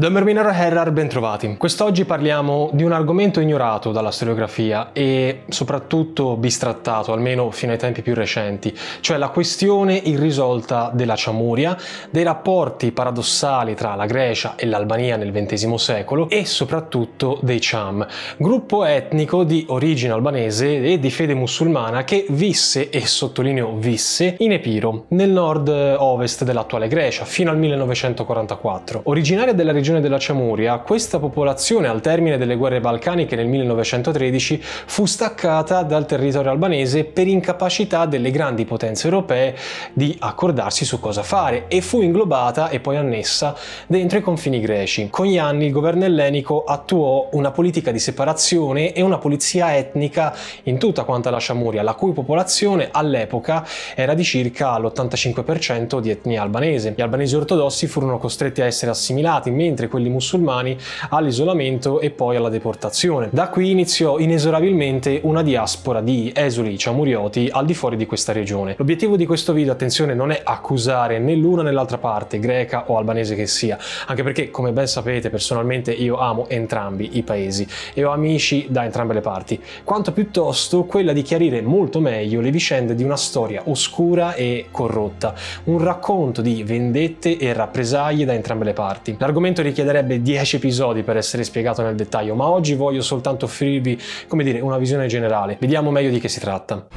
Da Merminero Herrar bentrovati. Quest'oggi parliamo di un argomento ignorato dalla storiografia e soprattutto bistrattato, almeno fino ai tempi più recenti, cioè la questione irrisolta della Ciamuria, dei rapporti paradossali tra la Grecia e l'Albania nel XX secolo e soprattutto dei Cham, gruppo etnico di origine albanese e di fede musulmana che visse, e sottolineo visse, in Epiro, nel nord-ovest dell'attuale Grecia, fino al 1944. Originaria della regione regione della Ciamuria, questa popolazione al termine delle guerre balcaniche nel 1913 fu staccata dal territorio albanese per incapacità delle grandi potenze europee di accordarsi su cosa fare e fu inglobata e poi annessa dentro i confini greci. Con gli anni il governo ellenico attuò una politica di separazione e una polizia etnica in tutta quanta la Ciamuria, la cui popolazione all'epoca era di circa l'85% di etnia albanese. Gli albanesi ortodossi furono costretti a essere assimilati, mentre mentre quelli musulmani all'isolamento e poi alla deportazione. Da qui iniziò inesorabilmente una diaspora di esuli ciamurioti al di fuori di questa regione. L'obiettivo di questo video, attenzione, non è accusare né l'una né l'altra parte, greca o albanese che sia, anche perché come ben sapete personalmente io amo entrambi i paesi e ho amici da entrambe le parti, quanto piuttosto quella di chiarire molto meglio le vicende di una storia oscura e corrotta, un racconto di vendette e rappresaglie da entrambe le parti. L'argomento argomento richiederebbe 10 episodi per essere spiegato nel dettaglio, ma oggi voglio soltanto offrirvi, come dire, una visione generale. Vediamo meglio di che si tratta.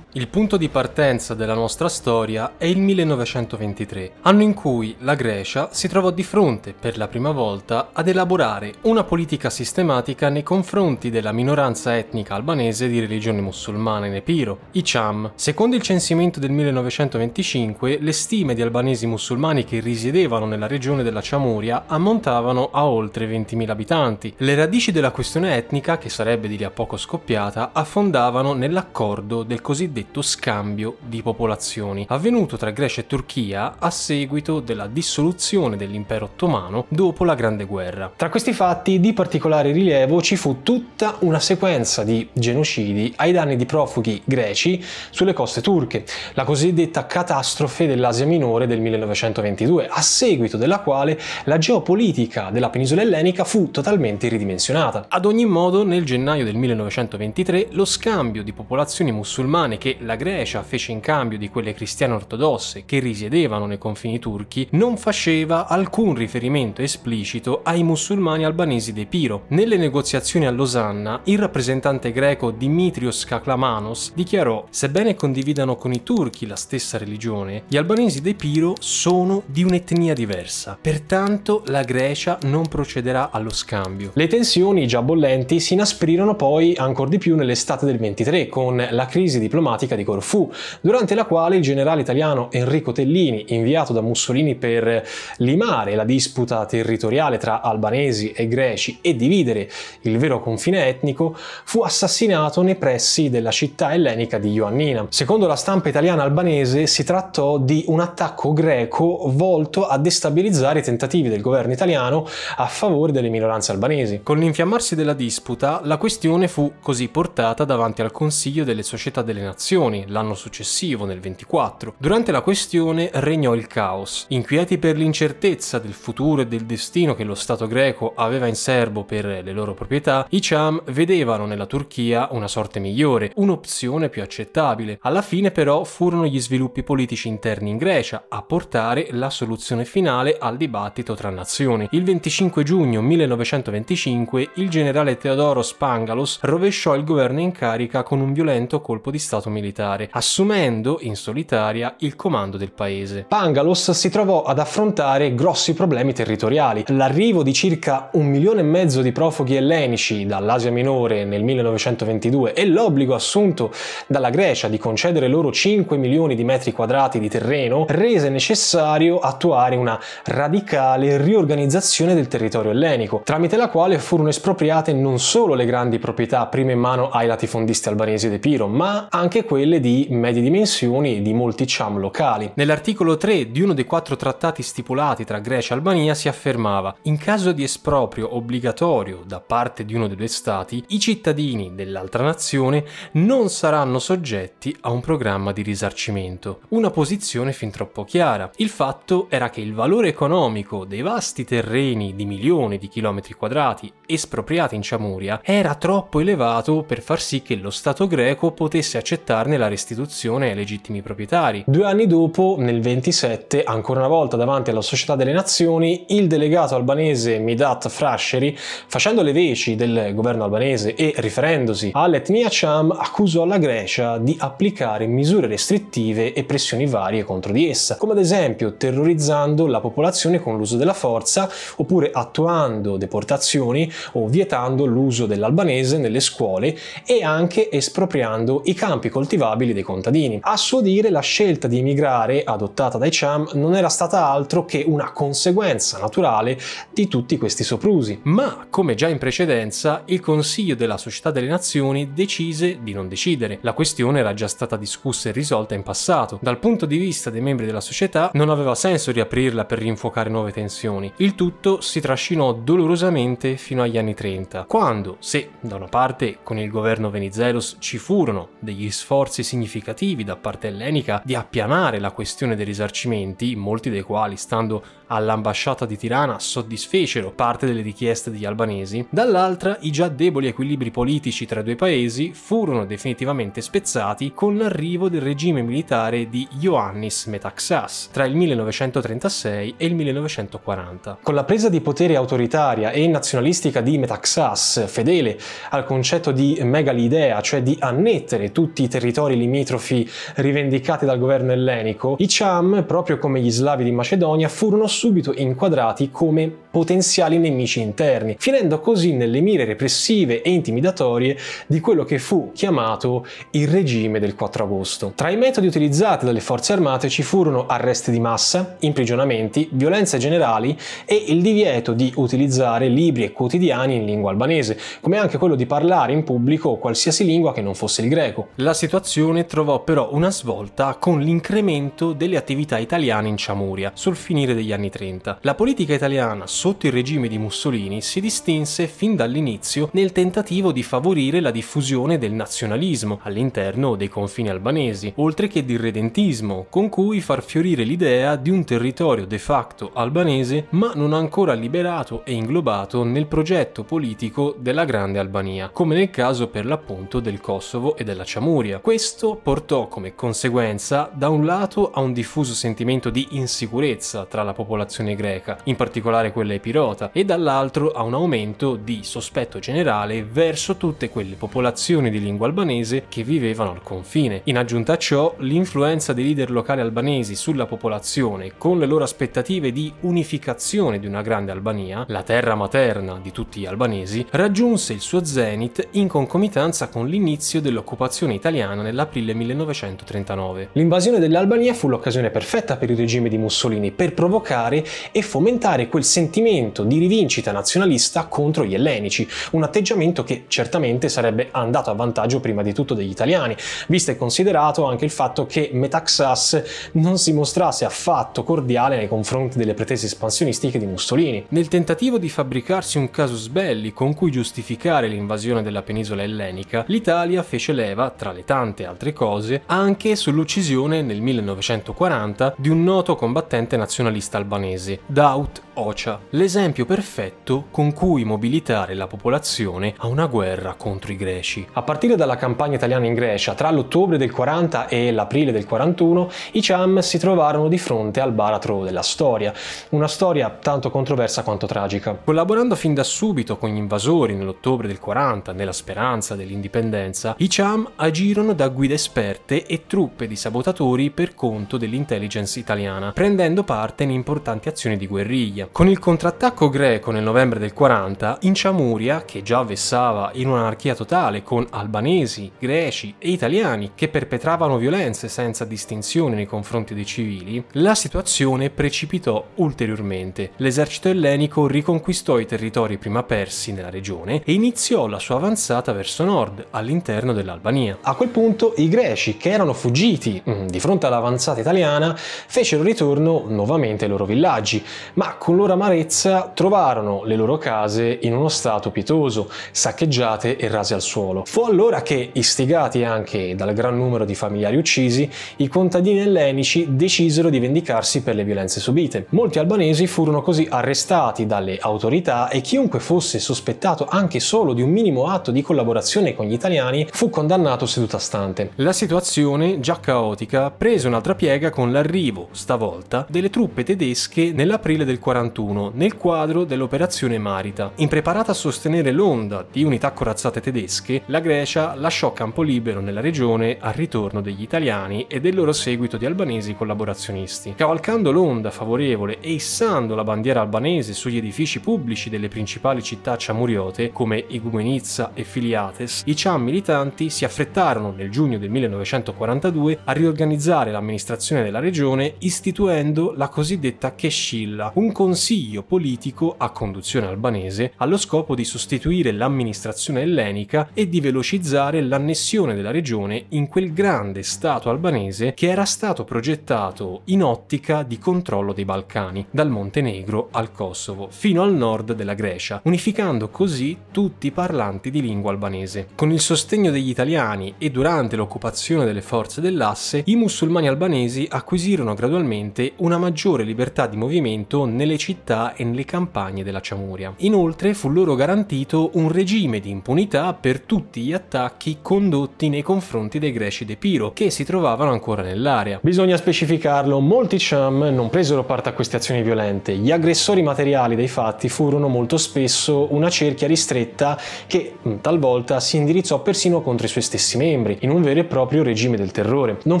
Il punto di partenza della nostra storia è il 1923, anno in cui la Grecia si trovò di fronte per la prima volta ad elaborare una politica sistematica nei confronti della minoranza etnica albanese di religione musulmana in Epiro, i Cham. Secondo il censimento del 1925, le stime di albanesi musulmani che risiedevano nella regione della Chamuria ammontavano a oltre 20.000 abitanti. Le radici della questione etnica, che sarebbe di lì a poco scoppiata, affondavano nell'accordo del cosiddetto cosiddetto scambio di popolazioni, avvenuto tra Grecia e Turchia a seguito della dissoluzione dell'impero ottomano dopo la Grande Guerra. Tra questi fatti di particolare rilievo ci fu tutta una sequenza di genocidi ai danni di profughi greci sulle coste turche, la cosiddetta catastrofe dell'Asia Minore del 1922, a seguito della quale la geopolitica della penisola ellenica fu totalmente ridimensionata. Ad ogni modo, nel gennaio del 1923 lo scambio di popolazioni musulmane che la Grecia fece in cambio di quelle cristiane ortodosse che risiedevano nei confini turchi non faceva alcun riferimento esplicito ai musulmani albanesi d'Epiro. Nelle negoziazioni a Losanna, il rappresentante greco Dimitrios Kaklamanos dichiarò «Sebbene condividano con i turchi la stessa religione, gli albanesi d'Epiro sono di un'etnia diversa, pertanto la Grecia non procederà allo scambio». Le tensioni già bollenti si inasprirono poi ancora di più nell'estate del 23 con la crisi diplomatica diplomatica di Corfù, durante la quale il generale italiano Enrico Tellini, inviato da Mussolini per limare la disputa territoriale tra albanesi e greci e dividere il vero confine etnico, fu assassinato nei pressi della città ellenica di Ioannina. Secondo la stampa italiana albanese si trattò di un attacco greco volto a destabilizzare i tentativi del governo italiano a favore delle minoranze albanesi. Con l'infiammarsi della disputa, la questione fu così portata davanti al Consiglio delle Società delle Nazioni elezioni l'anno successivo, nel 24. Durante la questione regnò il caos. Inquieti per l'incertezza del futuro e del destino che lo Stato greco aveva in serbo per le loro proprietà, i Cham vedevano nella Turchia una sorte migliore, un'opzione più accettabile. Alla fine però furono gli sviluppi politici interni in Grecia a portare la soluzione finale al dibattito tra nazioni. Il 25 giugno 1925 il generale Teodoro Spangalos rovesciò il governo in carica con un violento colpo di stato militare militare, assumendo in solitaria il comando del paese. Pangalos si trovò ad affrontare grossi problemi territoriali. L'arrivo di circa un milione e mezzo di profughi ellenici dall'Asia Minore nel 1922 e l'obbligo assunto dalla Grecia di concedere loro 5 milioni di metri quadrati di terreno rese necessario attuare una radicale riorganizzazione del territorio ellenico, tramite la quale furono espropriate non solo le grandi proprietà prime in mano ai latifondisti albanesi De Piro, ma anche quelle di medie dimensioni di molti ciam locali. Nell'articolo 3 di uno dei quattro trattati stipulati tra Grecia e Albania si affermava in caso di esproprio obbligatorio da parte di uno dei due stati, i cittadini dell'altra nazione non saranno soggetti a un programma di risarcimento. Una posizione fin troppo chiara. Il fatto era che il valore economico dei vasti terreni di milioni di chilometri quadrati espropriati in Ciamuria era troppo elevato per far sì che lo Stato greco potesse accettare accertarne la restituzione ai legittimi proprietari. Due anni dopo, nel 27, ancora una volta davanti alla Società delle Nazioni, il delegato albanese Midat Frasheri, facendo le veci del governo albanese e riferendosi all'etnia Cham, accusò la Grecia di applicare misure restrittive e pressioni varie contro di essa, come ad esempio terrorizzando la popolazione con l'uso della forza oppure attuando deportazioni o vietando l'uso dell'albanese nelle scuole e anche espropriando i campi coltivati coltivabili dei contadini. A suo dire la scelta di emigrare adottata dai Cham non era stata altro che una conseguenza naturale di tutti questi soprusi. Ma, come già in precedenza, il Consiglio della Società delle Nazioni decise di non decidere. La questione era già stata discussa e risolta in passato. Dal punto di vista dei membri della società non aveva senso riaprirla per rinfuocare nuove tensioni. Il tutto si trascinò dolorosamente fino agli anni 30, quando, se da una parte con il governo venizelos ci furono degli sforzi sforzi significativi da parte ellenica di appianare la questione dei risarcimenti, molti dei quali, stando all'ambasciata di Tirana soddisfecero parte delle richieste degli albanesi, dall'altra i già deboli equilibri politici tra i due paesi furono definitivamente spezzati con l'arrivo del regime militare di Ioannis Metaxas tra il 1936 e il 1940. Con la presa di potere autoritaria e nazionalistica di Metaxas, fedele al concetto di megalidea, cioè di annettere tutti i territori limitrofi rivendicati dal governo ellenico, i Cham, proprio come gli slavi di Macedonia, furono subito inquadrati come potenziali nemici interni, finendo così nelle mire repressive e intimidatorie di quello che fu chiamato il regime del 4 agosto. Tra i metodi utilizzati dalle forze armate ci furono arresti di massa, imprigionamenti, violenze generali e il divieto di utilizzare libri e quotidiani in lingua albanese, come anche quello di parlare in pubblico qualsiasi lingua che non fosse il greco. La situazione trovò però una svolta con l'incremento delle attività italiane in Ciamuria sul finire degli anni 30. La politica italiana sotto il regime di Mussolini si distinse fin dall'inizio nel tentativo di favorire la diffusione del nazionalismo all'interno dei confini albanesi, oltre che di redentismo, con cui far fiorire l'idea di un territorio de facto albanese ma non ancora liberato e inglobato nel progetto politico della Grande Albania, come nel caso per l'appunto del Kosovo e della Ciamuria. Questo portò come conseguenza da un lato a un diffuso sentimento di insicurezza tra la popolazione popolazione greca, in particolare quella epirota, e dall'altro a un aumento di sospetto generale verso tutte quelle popolazioni di lingua albanese che vivevano al confine. In aggiunta a ciò, l'influenza dei leader locali albanesi sulla popolazione, con le loro aspettative di unificazione di una grande Albania, la terra materna di tutti gli albanesi, raggiunse il suo zenit in concomitanza con l'inizio dell'occupazione italiana nell'aprile 1939. L'invasione dell'Albania fu l'occasione perfetta per il regime di Mussolini per provocare militare e fomentare quel sentimento di rivincita nazionalista contro gli ellenici, un atteggiamento che certamente sarebbe andato a vantaggio prima di tutto degli italiani, visto e considerato anche il fatto che Metaxas non si mostrasse affatto cordiale nei confronti delle pretese espansionistiche di Mussolini. Nel tentativo di fabbricarsi un casus belli con cui giustificare l'invasione della penisola ellenica, l'Italia fece leva, tra le tante altre cose, anche sull'uccisione nel 1940 di un noto combattente nazionalista albanese albanesi. Doubt Ocha, l'esempio perfetto con cui mobilitare la popolazione a una guerra contro i greci. A partire dalla campagna italiana in Grecia, tra l'ottobre del 40 e l'aprile del 41, i Cham si trovarono di fronte al baratro della storia, una storia tanto controversa quanto tragica. Collaborando fin da subito con gli invasori nell'ottobre del 40, nella speranza dell'indipendenza, i Cham agirono da guide esperte e truppe di sabotatori per conto dell'intelligence italiana, prendendo parte in importanti azioni di guerriglia Italia. Con il contrattacco greco nel novembre del 40, in Ciamuria, che già vessava in un'anarchia totale con albanesi, greci e italiani che perpetravano violenze senza distinzione nei confronti dei civili, la situazione precipitò ulteriormente. L'esercito ellenico riconquistò i territori prima persi nella regione e iniziò la sua avanzata verso nord, all'interno dell'Albania. A quel punto i greci, che erano fuggiti mm, di fronte all'avanzata italiana, fecero ritorno nuovamente ai loro villaggi, ma con con loro amarezza trovarono le loro case in uno stato pietoso, saccheggiate e rase al suolo. Fu allora che, istigati anche dal gran numero di familiari uccisi, i contadini ellenici decisero di vendicarsi per le violenze subite. Molti albanesi furono così arrestati dalle autorità e chiunque fosse sospettato anche solo di un minimo atto di collaborazione con gli italiani fu condannato seduta stante. La situazione, già caotica, prese un'altra piega con l'arrivo, stavolta, delle truppe tedesche nell'aprile del 40 1941 nel quadro dell'operazione Marita. Impreparata a sostenere l'onda di unità corazzate tedesche, la Grecia lasciò campo libero nella regione al ritorno degli italiani e del loro seguito di albanesi collaborazionisti. Cavalcando l'onda favorevole e issando la bandiera albanese sugli edifici pubblici delle principali città ciamuriote come Igumenizza e Filiates, i ciam militanti si affrettarono nel giugno del 1942 a riorganizzare l'amministrazione della regione istituendo la cosiddetta Chescilla, un consiglio politico a conduzione albanese allo scopo di sostituire l'amministrazione ellenica e di velocizzare l'annessione della regione in quel grande Stato albanese che era stato progettato in ottica di controllo dei Balcani, dal Montenegro al Kosovo, fino al nord della Grecia, unificando così tutti i parlanti di lingua albanese. Con il sostegno degli italiani e durante l'occupazione delle forze dell'asse, i musulmani albanesi acquisirono gradualmente una maggiore libertà di movimento nelle città e nelle campagne della Ciamuria. Inoltre fu loro garantito un regime di impunità per tutti gli attacchi condotti nei confronti dei greci d'Epiro, che si trovavano ancora nell'area. Bisogna specificarlo, molti Cham non presero parte a queste azioni violente. Gli aggressori materiali dei fatti furono molto spesso una cerchia ristretta che mm, talvolta si indirizzò persino contro i suoi stessi membri, in un vero e proprio regime del terrore. Non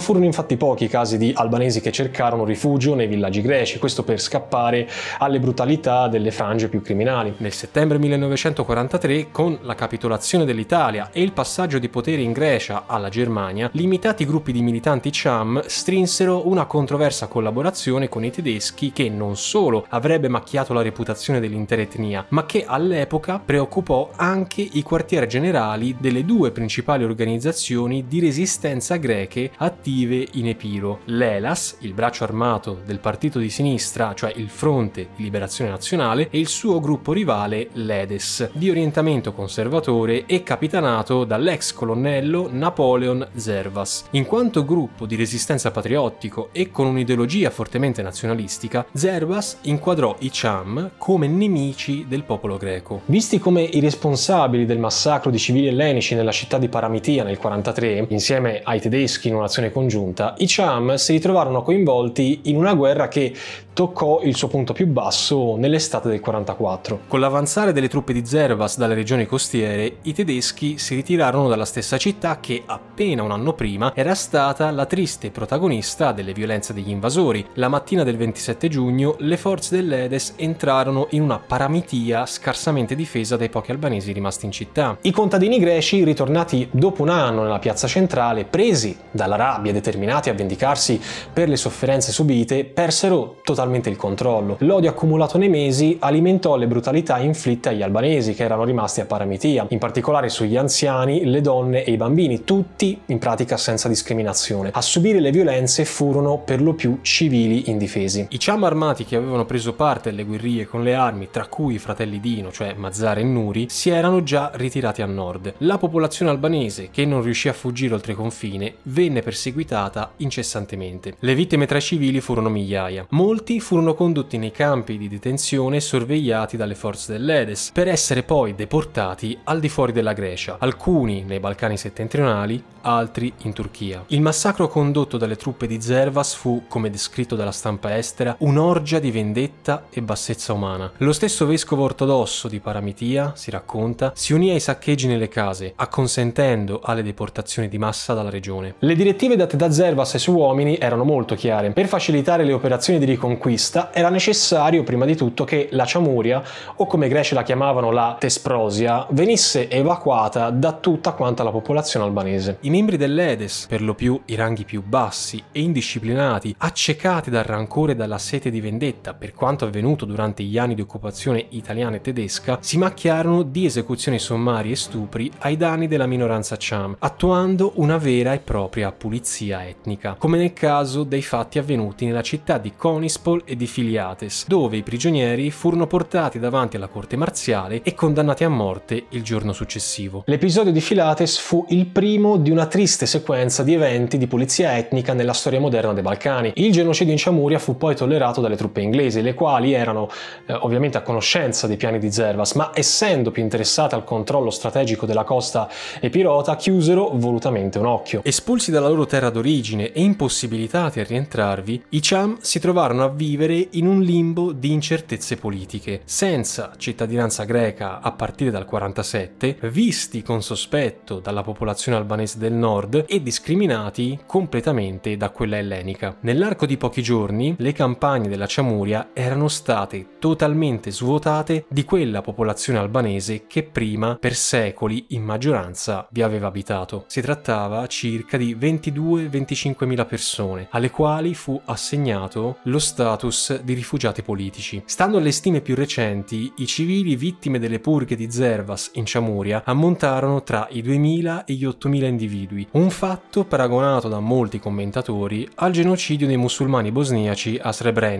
furono infatti pochi i casi di albanesi che cercarono rifugio nei villaggi greci, questo per scappare alle brutalità delle frange più criminali. Nel settembre 1943, con la capitolazione dell'Italia e il passaggio di potere in Grecia alla Germania, limitati gruppi di militanti Cham strinsero una controversa collaborazione con i tedeschi che non solo avrebbe macchiato la reputazione dell'intera etnia, ma che all'epoca preoccupò anche i quartieri generali delle due principali organizzazioni di resistenza greche attive in Epiro, l'ELAS, il braccio armato del partito di sinistra, cioè il fronte Fronte di Liberazione Nazionale e il suo gruppo rivale l'Edes, di orientamento conservatore e capitanato dall'ex colonnello Napoleon Zervas. In quanto gruppo di resistenza patriottico e con un'ideologia fortemente nazionalistica, Zervas inquadrò i Cham come nemici del popolo greco. Visti come i responsabili del massacro di civili ellenici nella città di Paramitia nel 43, insieme ai tedeschi in un'azione congiunta, i Cham si ritrovarono coinvolti in una guerra che toccò il suo punto più basso nell'estate del 44. Con l'avanzare delle truppe di Zerbas dalle regioni costiere, i tedeschi si ritirarono dalla stessa città che appena un anno prima era stata la triste protagonista delle violenze degli invasori. La mattina del 27 giugno le forze dell'Edes entrarono in una paramitia scarsamente difesa dai pochi albanesi rimasti in città. I contadini greci, ritornati dopo un anno nella piazza centrale, presi dalla rabbia e determinati a vendicarsi per le sofferenze subite, persero totalmente il controllo l'odio accumulato nei mesi alimentò le brutalità inflitte agli albanesi che erano rimasti a Paramitia, in particolare sugli anziani, le donne e i bambini, tutti in pratica senza discriminazione. A subire le violenze furono per lo più civili indifesi. I Ciam armati che avevano preso parte alle guerrie con le armi, tra cui i fratelli Dino, cioè Mazzara e Nuri, si erano già ritirati a nord. La popolazione albanese, che non riuscì a fuggire oltre confine, venne perseguitata incessantemente. Le vittime tra i civili furono migliaia. Molti furono condotti nei campi di detenzione sorvegliati dalle forze dell'Edes, per essere poi deportati al di fuori della Grecia, alcuni nei Balcani settentrionali, altri in Turchia. Il massacro condotto dalle truppe di Zervas fu, come descritto dalla stampa estera, un'orgia di vendetta e bassezza umana. Lo stesso vescovo ortodosso di Paramitia, si racconta, si unì ai saccheggi nelle case, acconsentendo alle deportazioni di massa dalla regione. Le direttive date da Zervas ai suoi uomini erano molto chiare. Per facilitare le operazioni di riconquista era necessario necessario prima di tutto che la ciamuria, o come i greci la chiamavano la tesprosia, venisse evacuata da tutta quanta la popolazione albanese. I membri dell'Edes, per lo più i ranghi più bassi e indisciplinati, accecati dal rancore e dalla sete di vendetta per quanto avvenuto durante gli anni di occupazione italiana e tedesca, si macchiarono di esecuzioni sommarie e stupri ai danni della minoranza Cham, attuando una vera e propria pulizia etnica, come nel caso dei fatti avvenuti nella città di Conispol e di Filiates, dove i prigionieri furono portati davanti alla corte marziale e condannati a morte il giorno successivo. L'episodio di Filates fu il primo di una triste sequenza di eventi di pulizia etnica nella storia moderna dei Balcani. Il genocidio in Ciamuria fu poi tollerato dalle truppe inglesi, le quali erano eh, ovviamente a conoscenza dei piani di Zervas, ma essendo più interessate al controllo strategico della costa e Pirota, chiusero volutamente un occhio. Espulsi dalla loro terra d'origine e impossibilitati a rientrarvi, i Cham si trovarono a vivere in un limbo limbo di incertezze politiche, senza cittadinanza greca a partire dal 47, visti con sospetto dalla popolazione albanese del nord e discriminati completamente da quella ellenica. Nell'arco di pochi giorni le campagne della Ciamuria erano state totalmente svuotate di quella popolazione albanese che prima per secoli in maggioranza vi aveva abitato. Si trattava circa di 22-25 mila persone, alle quali fu assegnato lo status di rifugiati anche politici. Stando alle stime più recenti, i civili vittime delle purghe di Zervas in Ciamuria ammontarono tra i 2.000 e gli 8.000 individui, un fatto paragonato da molti commentatori al genocidio dei musulmani bosniaci a Srebrenica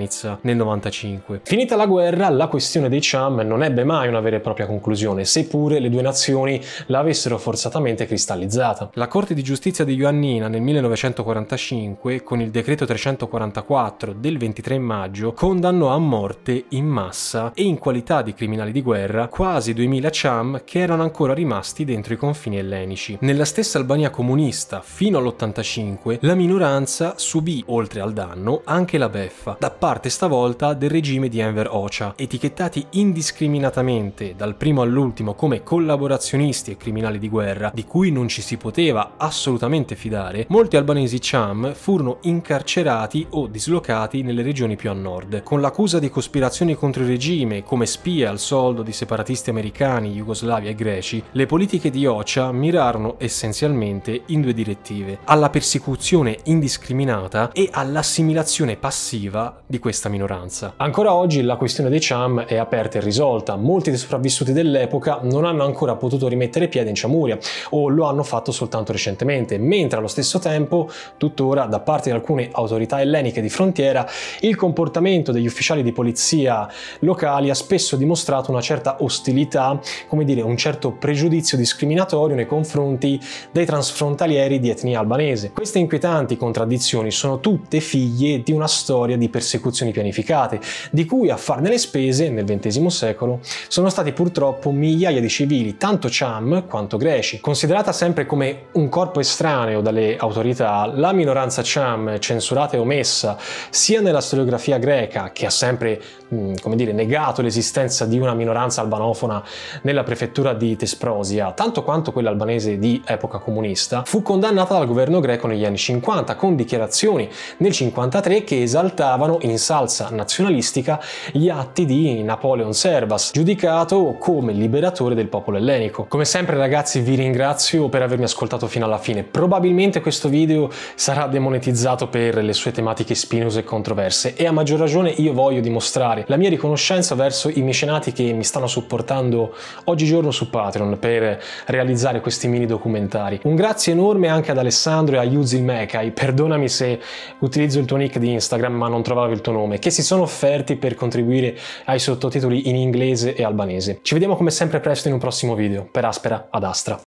nel 95. Finita la guerra, la questione dei Cham non ebbe mai una vera e propria conclusione, seppure le due nazioni la avessero forzatamente cristallizzata. La Corte di Giustizia di Ioannina nel 1945, con il decreto 344 del 23 maggio, condannò a morte in massa e in qualità di criminali di guerra quasi 2000 Cham che erano ancora rimasti dentro i confini ellenici. Nella stessa Albania comunista, fino all'85, la minoranza subì, oltre al danno, anche la beffa, da parte stavolta del regime di Enver Hoxha, etichettati indiscriminatamente dal primo all'ultimo come collaborazionisti e criminali di guerra, di cui non ci si poteva assolutamente fidare, molti albanesi Cham furono incarcerati o dislocati nelle regioni più a nord, con la l'accusa di cospirazioni contro il regime, come spie al soldo di separatisti americani, jugoslavi e greci, le politiche di Ocha mirarono essenzialmente in due direttive, alla persecuzione indiscriminata e all'assimilazione passiva di questa minoranza. Ancora oggi la questione dei Cham è aperta e risolta, molti dei sopravvissuti dell'epoca non hanno ancora potuto rimettere piede in Ciamuria o lo hanno fatto soltanto recentemente, mentre allo stesso tempo, tuttora da parte di alcune autorità elleniche di frontiera, il comportamento degli ufficiali ufficiali di polizia locali ha spesso dimostrato una certa ostilità, come dire un certo pregiudizio discriminatorio nei confronti dei transfrontalieri di etnia albanese. Queste inquietanti contraddizioni sono tutte figlie di una storia di persecuzioni pianificate, di cui a farne le spese nel XX secolo sono stati purtroppo migliaia di civili, tanto Cham quanto greci. Considerata sempre come un corpo estraneo dalle autorità, la minoranza Cham, censurata e omessa sia nella storiografia greca che a sempre mm, come dire, negato l'esistenza di una minoranza albanofona nella prefettura di Tesprosia, tanto quanto quella albanese di epoca comunista, fu condannata dal governo greco negli anni 50 con dichiarazioni nel 53 che esaltavano in salsa nazionalistica gli atti di Napoleon Servas, giudicato come liberatore del popolo ellenico. Come sempre ragazzi vi ringrazio per avermi ascoltato fino alla fine. Probabilmente questo video sarà demonetizzato per le sue tematiche spinose e controverse e a maggior ragione io voglio voglio dimostrare la mia riconoscenza verso i mecenati che mi stanno supportando oggigiorno su Patreon per realizzare questi mini documentari. Un grazie enorme anche ad Alessandro e a Yuzi Mekai, perdonami se utilizzo il tuo nick di Instagram ma non trovavo il tuo nome, che si sono offerti per contribuire ai sottotitoli in inglese e albanese. Ci vediamo come sempre presto in un prossimo video. Per Aspera ad Astra.